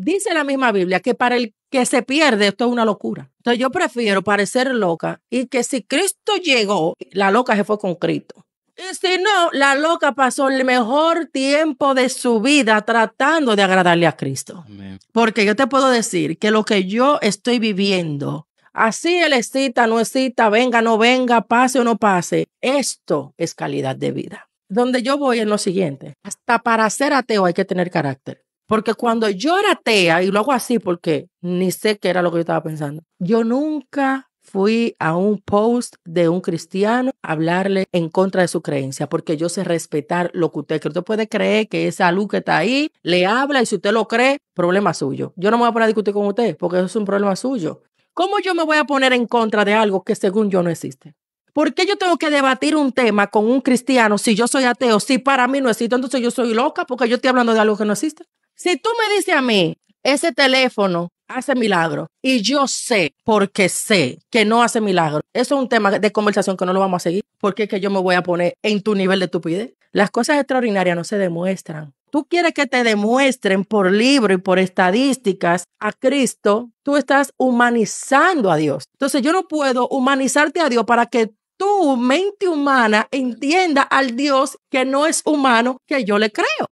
Dice la misma Biblia que para el que se pierde esto es una locura. Entonces yo prefiero parecer loca y que si Cristo llegó, la loca se fue con Cristo. Y si no, la loca pasó el mejor tiempo de su vida tratando de agradarle a Cristo. Porque yo te puedo decir que lo que yo estoy viviendo, así él excita, no excita, venga, no venga, pase o no pase, esto es calidad de vida. Donde yo voy es lo siguiente, hasta para ser ateo hay que tener carácter. Porque cuando yo era atea, y lo hago así porque ni sé qué era lo que yo estaba pensando, yo nunca fui a un post de un cristiano a hablarle en contra de su creencia, porque yo sé respetar lo que usted cree. Usted puede creer que esa luz que está ahí le habla y si usted lo cree, problema suyo. Yo no me voy a poner a discutir con usted porque eso es un problema suyo. ¿Cómo yo me voy a poner en contra de algo que según yo no existe? ¿Por qué yo tengo que debatir un tema con un cristiano si yo soy ateo, si para mí no existe? Entonces yo soy loca porque yo estoy hablando de algo que no existe. Si tú me dices a mí, ese teléfono hace milagro. Y yo sé, porque sé que no hace milagro. Eso es un tema de conversación que no lo vamos a seguir, porque es que yo me voy a poner en tu nivel de estupidez. Las cosas extraordinarias no se demuestran. Tú quieres que te demuestren por libro y por estadísticas a Cristo, tú estás humanizando a Dios. Entonces yo no puedo humanizarte a Dios para que tu mente humana entienda al Dios que no es humano que yo le creo.